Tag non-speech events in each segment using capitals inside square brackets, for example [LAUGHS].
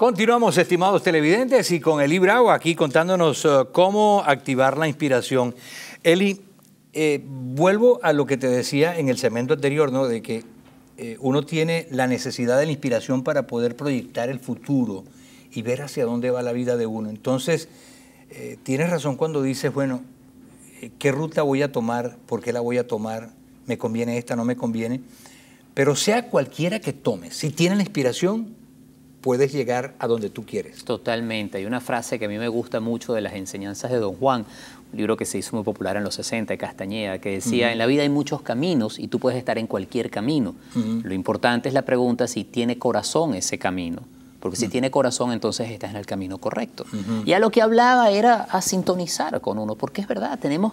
Continuamos, estimados televidentes, y con Eli Bravo aquí contándonos eh, cómo activar la inspiración. Eli, eh, vuelvo a lo que te decía en el segmento anterior, ¿no? De que eh, uno tiene la necesidad de la inspiración para poder proyectar el futuro y ver hacia dónde va la vida de uno. Entonces, tienes razón cuando dices, bueno, ¿qué ruta voy a tomar? ¿Por qué la voy a tomar? ¿Me conviene esta? ¿No me conviene? Pero sea cualquiera que tome, si tiene la inspiración, puedes llegar a donde tú quieres. Totalmente. Hay una frase que a mí me gusta mucho de las enseñanzas de Don Juan, un libro que se hizo muy popular en los 60 de Castañeda, que decía, en la vida hay muchos caminos y tú puedes estar en cualquier camino. Lo importante es la pregunta si tiene corazón ese camino. Porque si tiene corazón, entonces estás en el camino correcto. Y a lo que hablaba era a sintonizar con uno, porque es verdad, tenemos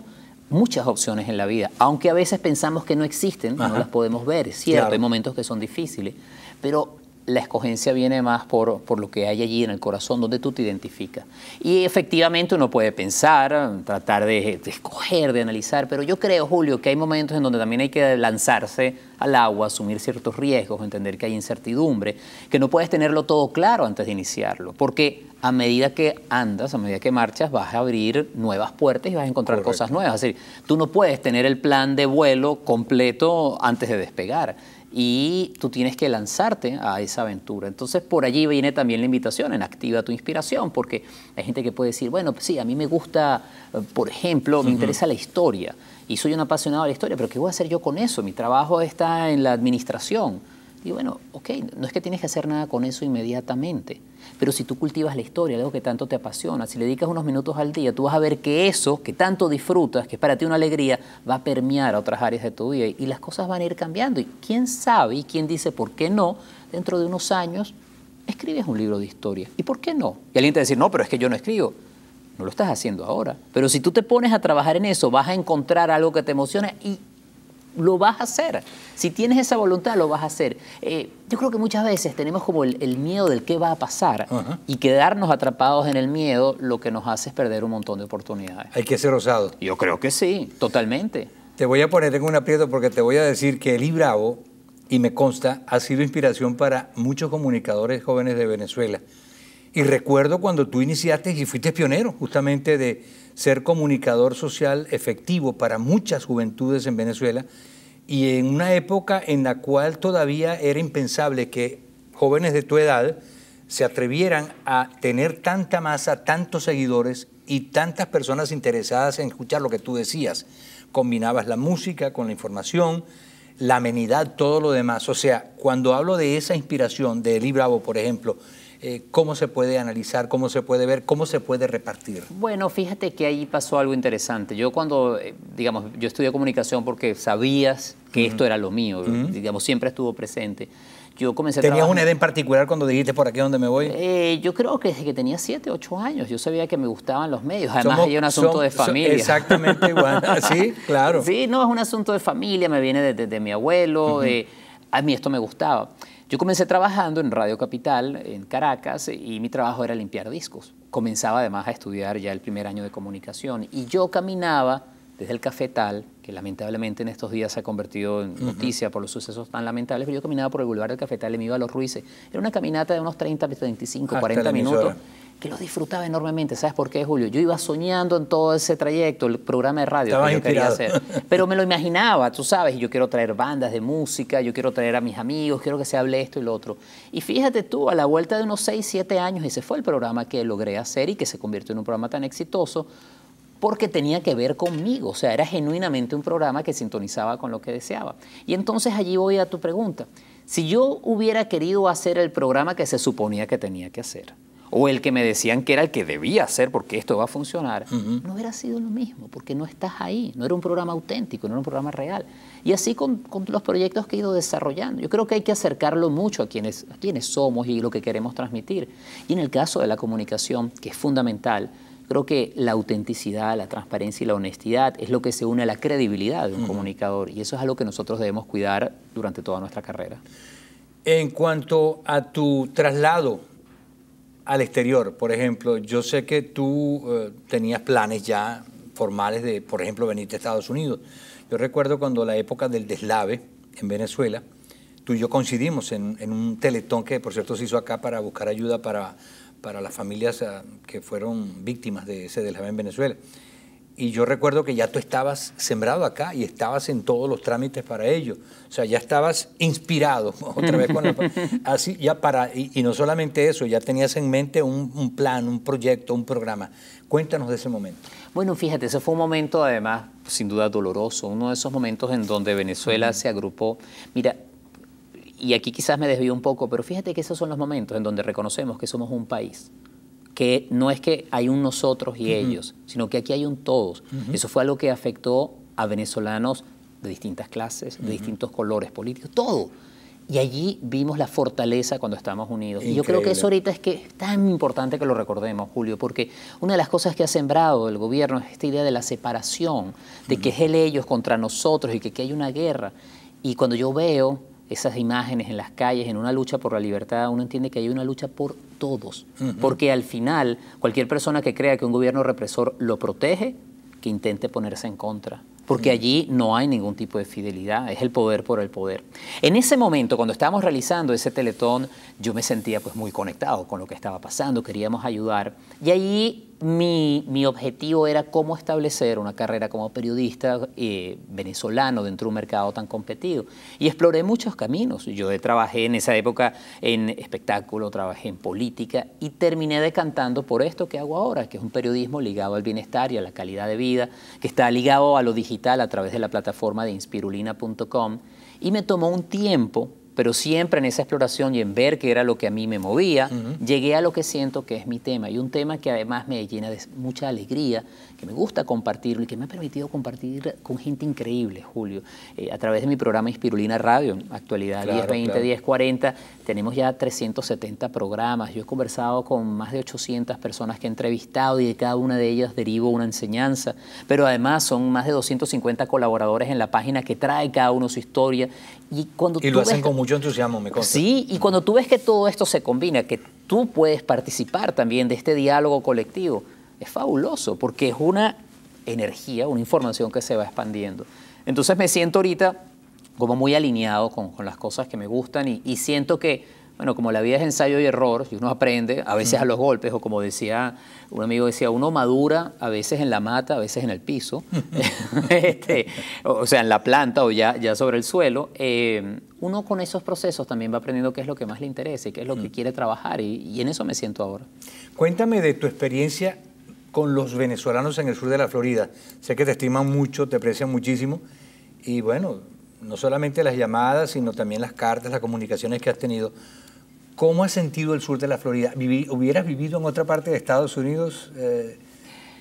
muchas opciones en la vida, aunque a veces pensamos que no existen, no las podemos ver, es cierto, hay momentos que son difíciles, pero la escogencia viene más por, lo que hay allí en el corazón, donde tú te identificas. Y efectivamente uno puede pensar, tratar de, escoger, de analizar, pero yo creo, Julio, que hay momentos en donde también hay que lanzarse al agua, asumir ciertos riesgos, entender que hay incertidumbre, que no puedes tenerlo todo claro antes de iniciarlo, porque a medida que andas, a medida que marchas, vas a abrir nuevas puertas y vas a encontrar cosas nuevas. Es decir, tú no puedes tener el plan de vuelo completo antes de despegar y tú tienes que lanzarte a esa aventura. Entonces por allí viene también la invitación en Activa tu Inspiración, porque hay gente que puede decir, bueno, sí, a mí me gusta, eh, por ejemplo, me interesa la historia y soy un apasionado de la historia, pero ¿qué voy a hacer yo con eso? Mi trabajo está en la administración y bueno, ok, no es que tienes que hacer nada con eso inmediatamente, pero si tú cultivas la historia, algo que tanto te apasiona, si le dedicas unos minutos al día, tú vas a ver que eso que tanto disfrutas, que es para ti una alegría, va a permear a otras áreas de tu vida y las cosas van a ir cambiando. Y quién sabe y quién dice por qué no, dentro de unos años escribes un libro de historia. ¿Y por qué no? Y alguien te dice, decir, no, pero es que yo no escribo. No lo estás haciendo ahora. Pero si tú te pones a trabajar en eso, vas a encontrar algo que te emocione y lo vas a hacer. Si tienes esa voluntad, lo vas a hacer. Eh, yo creo que muchas veces tenemos como el, miedo del qué va a pasar y quedarnos atrapados en el miedo lo que nos hace es perder un montón de oportunidades. Hay que ser osados. Yo creo que sí, totalmente. Te voy a poner en un aprieto porque te voy a decir que el Bravo, y me consta, ha sido inspiración para muchos comunicadores jóvenes de Venezuela. Y recuerdo cuando tú iniciaste y fuiste pionero justamente de ser comunicador social efectivo para muchas juventudes en Venezuela y en una época en la cual todavía era impensable que jóvenes de tu edad se atrevieran a tener tanta masa, tantos seguidores y tantas personas interesadas en escuchar lo que tú decías. Combinabas la música con la información, la amenidad, todo lo demás. O sea, cuando hablo de esa inspiración de Eli Bravo, por ejemplo, eh, cómo se puede analizar, cómo se puede ver, cómo se puede repartir. Bueno, fíjate que ahí pasó algo interesante. Yo cuando, eh, digamos, yo estudié comunicación porque sabías que esto era lo mío, digamos, siempre estuvo presente. Yo comencé ¿Tenías una edad en particular cuando dijiste por aquí donde me voy? Eh, yo creo que desde que tenía 7, 8 años, yo sabía que me gustaban los medios. Además, hay un asunto de familia. exactamente igual. [LAUGHS] sí, claro. Sí, no, es un asunto de familia, me viene desde mi abuelo, a mí esto me gustaba. Yo comencé trabajando en Radio Capital, en Caracas, y mi trabajo era limpiar discos. Comenzaba además a estudiar ya el primer año de comunicación y yo caminaba desde el cafetal, que lamentablemente en estos días se ha convertido en noticia por los sucesos tan lamentables, pero yo caminaba por el Boulevard del Cafetal y me iba a los Ruices. Era una caminata de unos 30, 35, Hasta 40 minutos que lo disfrutaba enormemente. ¿Sabes por qué, Julio? Yo iba soñando en todo ese trayecto, el programa de radio que yo quería hacer. Pero me lo imaginaba, tú sabes, y yo quiero traer bandas de música, yo quiero traer a mis amigos, quiero que se hable esto y lo otro. Y fíjate tú, a la vuelta de unos 6, 7 años, ese fue el programa que logré hacer y que se convirtió en un programa tan exitoso porque tenía que ver conmigo, o sea, era genuinamente un programa que sintonizaba con lo que deseaba. Y entonces allí voy a tu pregunta. Si yo hubiera querido hacer el programa que se suponía que tenía que hacer, o el que me decían que era el que debía ser porque esto va a funcionar, no hubiera sido lo mismo, porque no estás ahí, no era un programa auténtico, no era un programa real. Y así con, los proyectos que he ido desarrollando. Yo creo que hay que acercarlo mucho a quienes, quienes somos y lo que queremos transmitir. Y en el caso de la comunicación, que es fundamental, creo que la autenticidad, la transparencia y la honestidad es lo que se une a la credibilidad de un comunicador. Y eso es algo que nosotros debemos cuidar durante toda nuestra carrera. En cuanto a tu traslado al exterior, por ejemplo, yo sé que tú eh, tenías planes ya formales de, por ejemplo, venirte a Estados Unidos. Yo recuerdo cuando la época del deslave en Venezuela, tú y yo coincidimos en, un teletón que, por cierto, se hizo acá para buscar ayuda para, para las familias ah, que fueron víctimas de ese deslave en Venezuela y yo recuerdo que ya tú estabas sembrado acá y estabas en todos los trámites para ello. O sea, ya estabas inspirado [LAUGHS] otra vez con [LAUGHS] así ya para y, no solamente eso, ya tenías en mente un, plan, un proyecto, un programa. Cuéntanos de ese momento. Bueno, fíjate, ese fue un momento además sin duda doloroso, uno de esos momentos en donde Venezuela se agrupó. Mira, y aquí quizás me desvío un poco, pero fíjate que esos son los momentos en donde reconocemos que somos un país que no es que hay un nosotros y ellos, sino que aquí hay un todos. Eso fue algo que afectó a venezolanos de distintas clases, de distintos colores políticos, todo. Y allí vimos la fortaleza cuando estamos unidos. Y yo creo que eso ahorita es que es tan importante que lo recordemos, Julio, porque una de las cosas que ha sembrado el gobierno es esta idea de la separación, de que es el ellos contra nosotros y que, que hay una guerra. Y cuando yo veo esas imágenes en las calles, en una lucha por la libertad, uno entiende que hay una lucha por todos. Porque al final, cualquier persona que crea que un gobierno represor lo protege, que intente ponerse en contra. Porque mm. allí no hay ningún tipo de fidelidad, es el poder por el poder. En ese momento, cuando estábamos realizando ese teletón, yo me sentía pues muy conectado con lo que estaba pasando, queríamos ayudar. Y allí mi, objetivo era cómo establecer una carrera como periodista eh, venezolano dentro de un mercado tan competido. Y exploré muchos caminos. Yo trabajé en esa época en espectáculo, trabajé en política y terminé decantando por esto que hago ahora, que es un periodismo ligado al bienestar y a la calidad de vida, que está ligado a lo digital a través de la plataforma de inspirulina.com. Y me tomó un tiempo pero siempre en esa exploración y en ver qué era lo que a mí me movía, llegué a lo que siento que es mi tema. Y un tema que además me llena de mucha alegría, que me gusta compartirlo y que me ha permitido compartir con gente increíble, Julio. Eh, a través de mi programa Inspirulina Radio, actualidad 10.20, 10.40, tenemos ya 370 programas. Yo he conversado con más de 800 personas que he entrevistado y de cada una de ellas derivo una enseñanza. Pero además son más de 250 colaboradores en la página que trae cada uno su historia y, cuando lo hacen con mucho entusiasmo, me consta. Sí, y cuando tú ves que todo esto se combina, que tú puedes participar también de este diálogo colectivo, es fabuloso, porque es una energía, una información que se va expandiendo. Entonces me siento ahorita como muy alineado con, las cosas que me gustan y siento que bueno, como la vida es ensayo y error, y uno aprende, a veces a los golpes, o como decía un amigo, decía, uno madura a veces en la mata, a veces en el piso, [LAUGHS] este, o sea, en la planta o ya, ya sobre el suelo. Eh, uno con esos procesos también va aprendiendo qué es lo que más le interesa y qué es lo que quiere trabajar, y en eso me siento ahora. Cuéntame de tu experiencia con los venezolanos en el sur de la Florida. Sé que te estiman mucho, te aprecian muchísimo, y bueno, no solamente las llamadas, sino también las cartas, las comunicaciones que has tenido, ¿cómo has sentido el sur de la Florida? ¿Hubieras vivido en otra parte de Estados Unidos? Eh,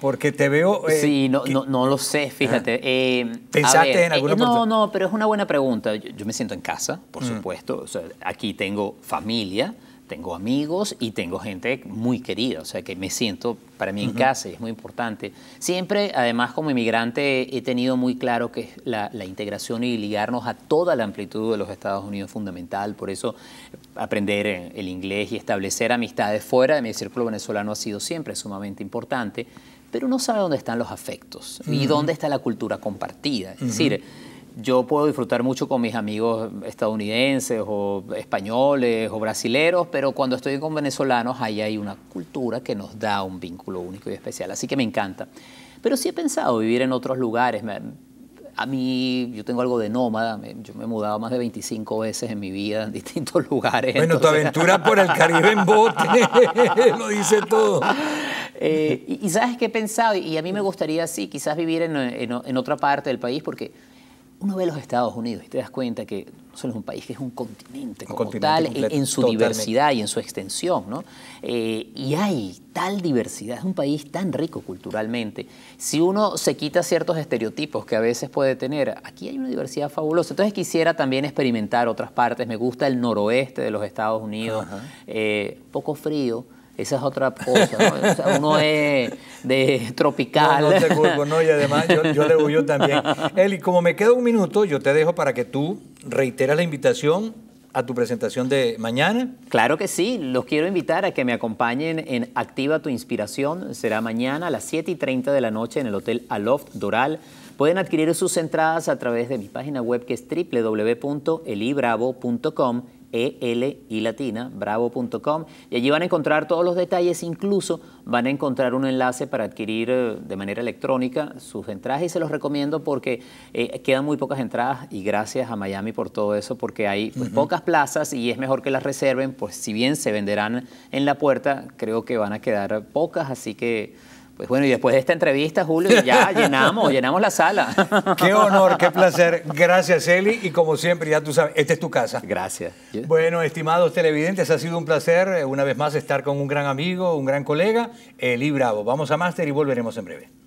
porque te veo... Eh, sí, no, no, no, lo sé, fíjate. Eh, ¿Pensaste en alguna eh, No, no, pero es una buena pregunta. Yo, me siento en casa, por mm. supuesto. aquí tengo familia tengo amigos y tengo gente muy querida, o sea que me siento para mí en casa y es muy importante. Siempre, además, como inmigrante he tenido muy claro que la, integración y ligarnos a toda la amplitud de los Estados Unidos es fundamental, por eso aprender eh, el inglés y establecer amistades fuera de mi círculo venezolano ha sido siempre sumamente importante, pero no sabe dónde están los afectos y dónde está la cultura compartida. Es decir, yo puedo disfrutar mucho con mis amigos estadounidenses o españoles o brasileros, pero cuando estoy con venezolanos ahí hay una cultura que nos da un vínculo único y especial, así que me encanta. Pero sí he pensado vivir en otros lugares. A mí, yo tengo algo de nómada, yo me he mudado más de 25 veces en mi vida en distintos [LAUGHS] lugares. Bueno, tu aventura por el Caribe en bote [LAUGHS] lo dice todo. [LAUGHS] Eh, y, sabes que he pensado, y a mí me gustaría, sí, quizás vivir en otra parte del país, porque uno ve los Estados Unidos y te das cuenta que no solo es un país, que es un continente como tal, en, su diversidad y en su extensión, ¿no? Eh, y hay tal diversidad, es un país tan rico culturalmente. Si uno se quita ciertos estereotipos que a veces puede tener, aquí hay una diversidad fabulosa. Entonces quisiera también experimentar otras partes. Me gusta el noroeste de los Estados Unidos, eh, poco frío, esa es otra cosa, ¿no? uno es de tropical. No, no, y además yo, yo le también. Eli, como me queda un minuto, yo te dejo para que tú reiteras la invitación a tu presentación de mañana? Claro que sí, los quiero invitar a que me acompañen en Activa tu Inspiración. Será mañana a las 7 y 30 de la noche en el Hotel Aloft Doral. Pueden adquirir sus entradas a través de mi página web que es www.elibravo.com e-L y latina, bravo.com. Y allí van a encontrar todos los detalles, incluso van a encontrar un enlace para adquirir eh, de manera electrónica sus entradas y se los recomiendo porque eh, quedan muy pocas entradas y gracias a Miami por todo eso, porque hay pues, pocas plazas y es mejor que las reserven, pues si bien se venderán en la puerta, creo que van a quedar pocas, así que pues bueno, y después de esta entrevista, Julio, ya llenamos, llenamos la sala. [LAUGHS] Qué honor, qué placer. Gracias, Eli. Y como siempre, ya tú sabes, esta es tu casa. Gracias. Bueno, estimados televidentes, ha sido un placer eh, una vez más estar con un gran amigo, un gran colega, Eli Bravo. Vamos a Master y volveremos en breve.